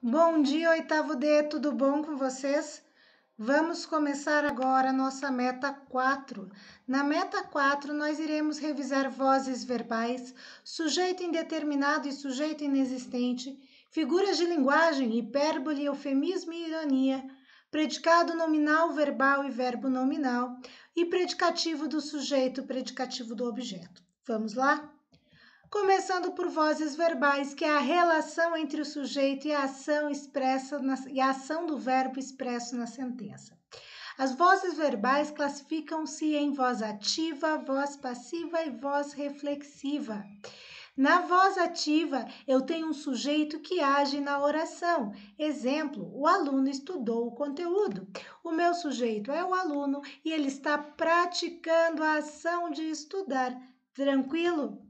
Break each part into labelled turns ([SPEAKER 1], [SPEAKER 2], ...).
[SPEAKER 1] Bom dia, oitavo D, tudo bom com vocês? Vamos começar agora a nossa meta 4. Na meta 4, nós iremos revisar vozes verbais, sujeito indeterminado e sujeito inexistente, figuras de linguagem, hipérbole, eufemismo e ironia, predicado nominal, verbal e verbo nominal, e predicativo do sujeito, predicativo do objeto. Vamos lá? começando por vozes verbais, que é a relação entre o sujeito e a ação expressa na, e a ação do verbo expresso na sentença. As vozes verbais classificam-se em voz ativa, voz passiva e voz reflexiva. Na voz ativa, eu tenho um sujeito que age na oração. Exemplo: o aluno estudou o conteúdo. O meu sujeito é o aluno e ele está praticando a ação de estudar. Tranquilo?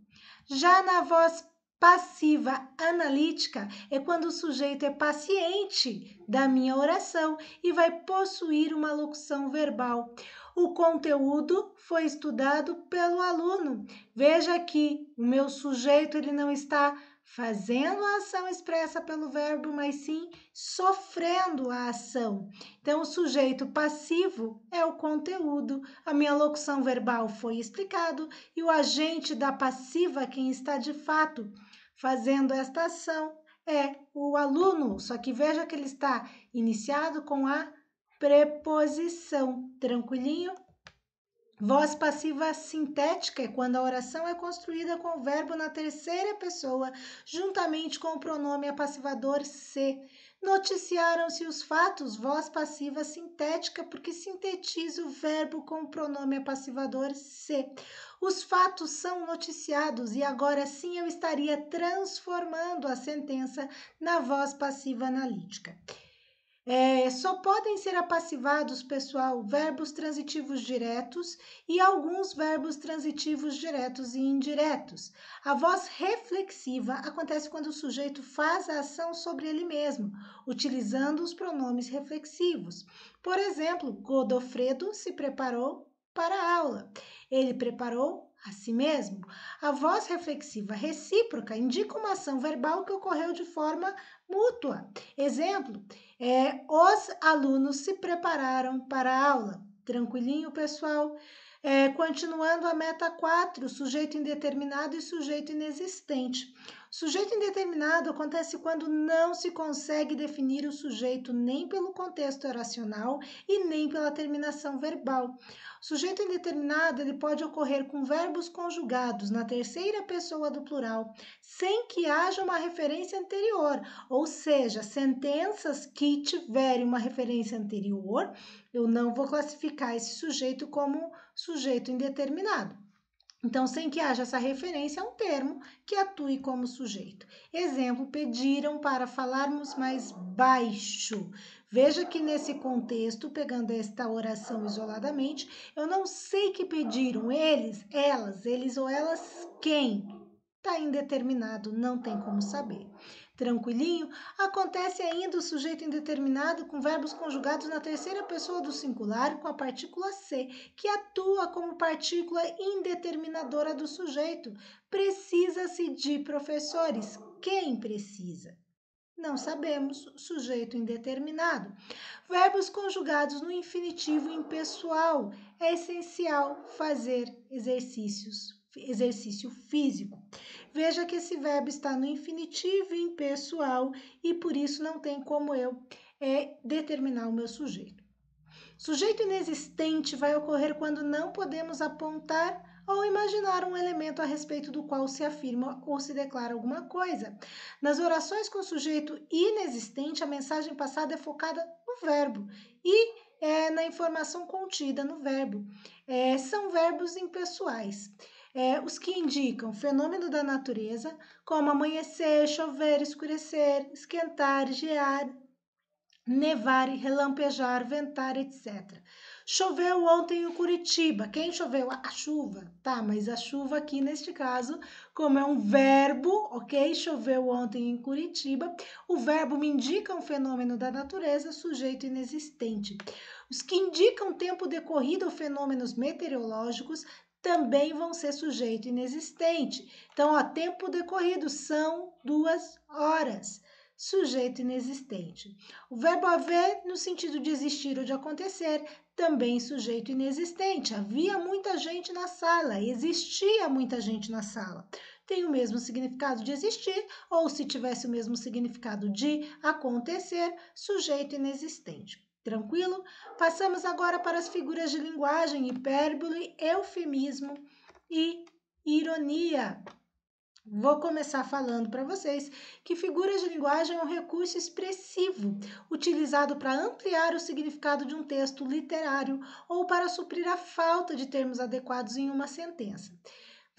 [SPEAKER 1] Já na voz passiva analítica é quando o sujeito é paciente da minha oração e vai possuir uma locução verbal. O conteúdo foi estudado pelo aluno. Veja que o meu sujeito ele não está fazendo a ação expressa pelo verbo, mas sim sofrendo a ação. Então, o sujeito passivo é o conteúdo, a minha locução verbal foi explicado e o agente da passiva, quem está de fato fazendo esta ação, é o aluno. Só que veja que ele está iniciado com a preposição. Tranquilinho? Voz passiva sintética é quando a oração é construída com o verbo na terceira pessoa, juntamente com o pronome apassivador se. Noticiaram-se os fatos, voz passiva sintética, porque sintetiza o verbo com o pronome apassivador se. Os fatos são noticiados e agora sim eu estaria transformando a sentença na voz passiva analítica. É, só podem ser apassivados, pessoal, verbos transitivos diretos e alguns verbos transitivos diretos e indiretos. A voz reflexiva acontece quando o sujeito faz a ação sobre ele mesmo, utilizando os pronomes reflexivos. Por exemplo, Godofredo se preparou para a aula. Ele preparou Assim a voz reflexiva recíproca indica uma ação verbal que ocorreu de forma mútua. Exemplo, é, os alunos se prepararam para a aula. Tranquilinho, pessoal? É, continuando a meta 4, sujeito indeterminado e sujeito inexistente. Sujeito indeterminado acontece quando não se consegue definir o sujeito nem pelo contexto oracional e nem pela terminação verbal. sujeito indeterminado ele pode ocorrer com verbos conjugados na terceira pessoa do plural, sem que haja uma referência anterior, ou seja, sentenças que tiverem uma referência anterior, eu não vou classificar esse sujeito como sujeito indeterminado. Então, sem que haja essa referência, é um termo que atue como sujeito. Exemplo: pediram para falarmos mais baixo. Veja que nesse contexto, pegando esta oração isoladamente, eu não sei que pediram eles, elas, eles ou elas quem. Está indeterminado, não tem como saber tranquilinho, acontece ainda o sujeito indeterminado com verbos conjugados na terceira pessoa do singular com a partícula se, que atua como partícula indeterminadora do sujeito. Precisa-se de professores. Quem precisa? Não sabemos, sujeito indeterminado. Verbos conjugados no infinitivo impessoal. É essencial fazer exercícios exercício físico. Veja que esse verbo está no infinitivo impessoal e por isso não tem como eu é, determinar o meu sujeito. Sujeito inexistente vai ocorrer quando não podemos apontar ou imaginar um elemento a respeito do qual se afirma ou se declara alguma coisa. Nas orações com sujeito inexistente, a mensagem passada é focada no verbo e é, na informação contida no verbo. É, são verbos impessoais é, os que indicam fenômeno da natureza, como amanhecer, chover, escurecer, esquentar, gear, nevar, relampejar, ventar, etc. Choveu ontem em Curitiba. Quem choveu? A chuva. Tá, mas a chuva aqui neste caso, como é um verbo, ok? Choveu ontem em Curitiba. O verbo me indica um fenômeno da natureza, sujeito inexistente. Os que indicam tempo decorrido ou fenômenos meteorológicos também vão ser sujeito inexistente. Então, ó, tempo decorrido são duas horas. Sujeito inexistente. O verbo haver, no sentido de existir ou de acontecer, também sujeito inexistente. Havia muita gente na sala, existia muita gente na sala. Tem o mesmo significado de existir, ou se tivesse o mesmo significado de acontecer, sujeito inexistente. Tranquilo? Passamos agora para as figuras de linguagem, hipérbole, eufemismo e ironia. Vou começar falando para vocês que figuras de linguagem é um recurso expressivo utilizado para ampliar o significado de um texto literário ou para suprir a falta de termos adequados em uma sentença.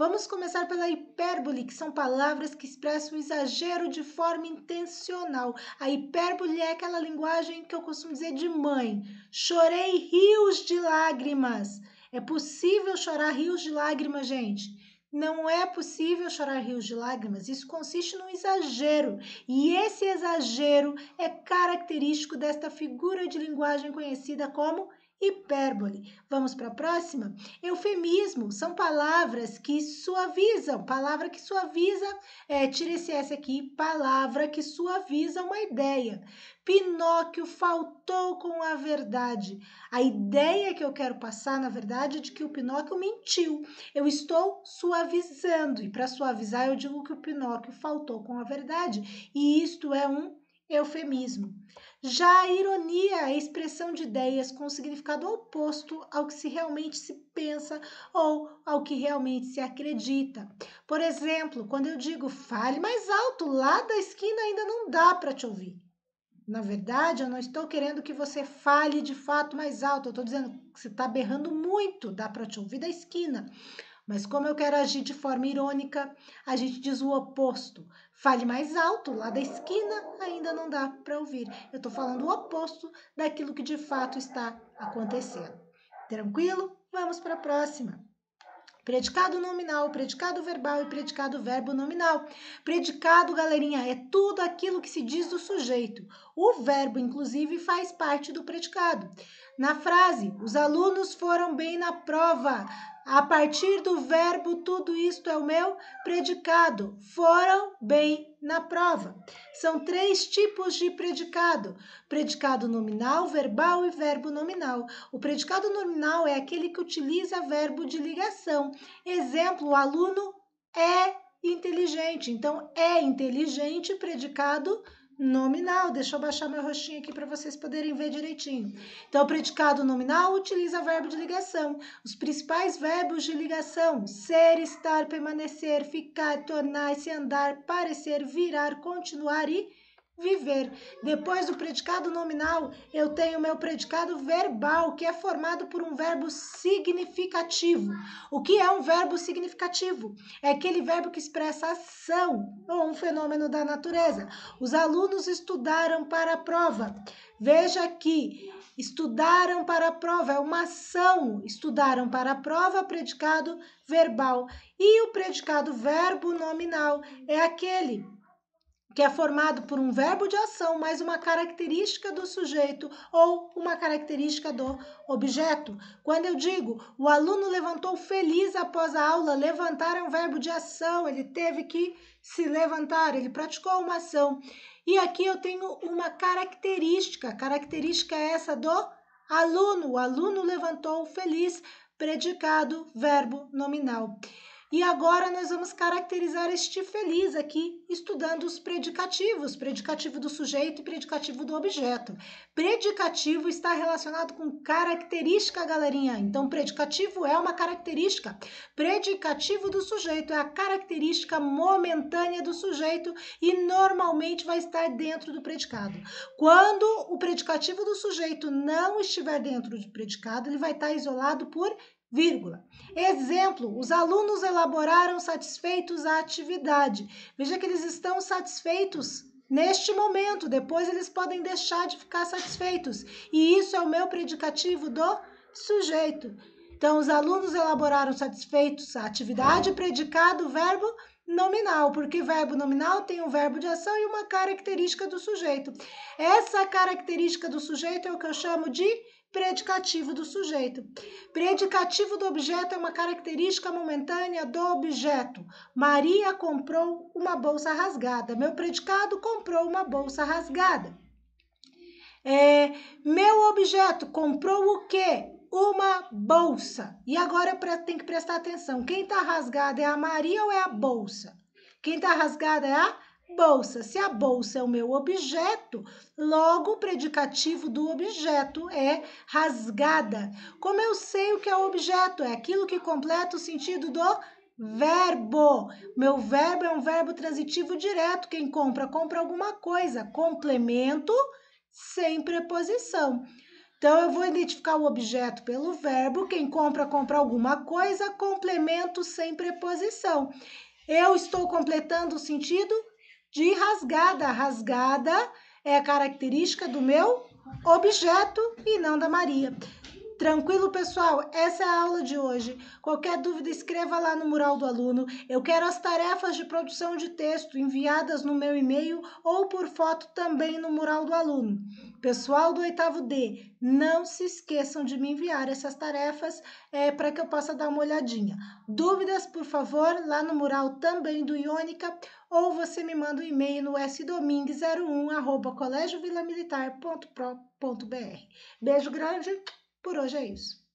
[SPEAKER 1] Vamos começar pela hipérbole, que são palavras que expressam exagero de forma intencional. A hipérbole é aquela linguagem que eu costumo dizer de mãe. Chorei rios de lágrimas. É possível chorar rios de lágrimas, gente? Não é possível chorar rios de lágrimas. Isso consiste num exagero. E esse exagero é característico desta figura de linguagem conhecida como Hipérbole. Vamos para a próxima? Eufemismo são palavras que suavizam, palavra que suaviza, é, tira esse S aqui, palavra que suaviza uma ideia. Pinóquio faltou com a verdade. A ideia que eu quero passar, na verdade, é de que o Pinóquio mentiu. Eu estou suavizando, e para suavizar eu digo que o Pinóquio faltou com a verdade, e isto é um eufemismo. Já a ironia é expressão de ideias com significado oposto ao que se realmente se pensa ou ao que realmente se acredita. Por exemplo, quando eu digo fale mais alto, lá da esquina ainda não dá para te ouvir. Na verdade, eu não estou querendo que você fale de fato mais alto, eu estou dizendo que você está berrando muito, dá para te ouvir da esquina. Mas como eu quero agir de forma irônica, a gente diz o oposto. Fale mais alto, lá da esquina ainda não dá para ouvir. Eu estou falando o oposto daquilo que de fato está acontecendo. Tranquilo? Vamos para a próxima. Predicado nominal, predicado verbal e predicado verbo nominal. Predicado, galerinha, é tudo aquilo que se diz do sujeito. O verbo, inclusive, faz parte do predicado. Na frase, os alunos foram bem na prova. A partir do verbo, tudo isto é o meu predicado. Foram bem na prova. São três tipos de predicado: predicado nominal, verbal e verbo nominal. O predicado nominal é aquele que utiliza verbo de ligação. Exemplo: o aluno é inteligente. Então, é inteligente, predicado nominal. Deixa eu baixar meu rostinho aqui para vocês poderem ver direitinho. Então, o predicado nominal utiliza verbo de ligação. Os principais verbos de ligação: ser, estar, permanecer, ficar, tornar-se, andar, parecer, virar, continuar e viver. Depois do predicado nominal, eu tenho meu predicado verbal, que é formado por um verbo significativo. O que é um verbo significativo? É aquele verbo que expressa ação ou um fenômeno da natureza. Os alunos estudaram para a prova. Veja aqui, estudaram para a prova é uma ação. Estudaram para a prova, predicado verbal. E o predicado verbo nominal é aquele que é formado por um verbo de ação mais uma característica do sujeito ou uma característica do objeto. Quando eu digo o aluno levantou feliz após a aula, levantar é um verbo de ação, ele teve que se levantar, ele praticou uma ação. E aqui eu tenho uma característica, característica é essa do aluno. O aluno levantou feliz, predicado, verbo nominal. E agora nós vamos caracterizar este feliz aqui, estudando os predicativos, predicativo do sujeito e predicativo do objeto. Predicativo está relacionado com característica, galerinha. Então, predicativo é uma característica. Predicativo do sujeito é a característica momentânea do sujeito e normalmente vai estar dentro do predicado. Quando o predicativo do sujeito não estiver dentro do predicado, ele vai estar isolado por Vírgula. Exemplo: os alunos elaboraram satisfeitos a atividade. Veja que eles estão satisfeitos neste momento, depois eles podem deixar de ficar satisfeitos. E isso é o meu predicativo do sujeito. Então, os alunos elaboraram satisfeitos a atividade, predicado, verbo nominal, porque verbo nominal tem um verbo de ação e uma característica do sujeito. Essa característica do sujeito é o que eu chamo de predicativo do sujeito. Predicativo do objeto é uma característica momentânea do objeto. Maria comprou uma bolsa rasgada. Meu predicado comprou uma bolsa rasgada. É, meu objeto comprou o quê? Uma bolsa. E agora tem que prestar atenção. Quem está rasgada é a Maria ou é a bolsa? Quem está rasgada é a bolsa. Se a bolsa é o meu objeto, logo o predicativo do objeto é rasgada. Como eu sei o que é o objeto? É aquilo que completa o sentido do verbo. Meu verbo é um verbo transitivo direto. Quem compra, compra alguma coisa. Complemento sem preposição. Então, eu vou identificar o objeto pelo verbo. Quem compra, compra alguma coisa. Complemento sem preposição. Eu estou completando o sentido de rasgada. Rasgada é a característica do meu objeto e não da Maria. Tranquilo, pessoal? Essa é a aula de hoje. Qualquer dúvida, escreva lá no mural do aluno. Eu quero as tarefas de produção de texto enviadas no meu e-mail ou por foto também no mural do aluno. Pessoal do oitavo D, não se esqueçam de me enviar essas tarefas é, para que eu possa dar uma olhadinha. Dúvidas, por favor, lá no mural também do Iônica ou você me manda um e-mail no sdomingue01 arroba colégiovilamilitar.pro.br. Beijo grande! Por hoje é isso.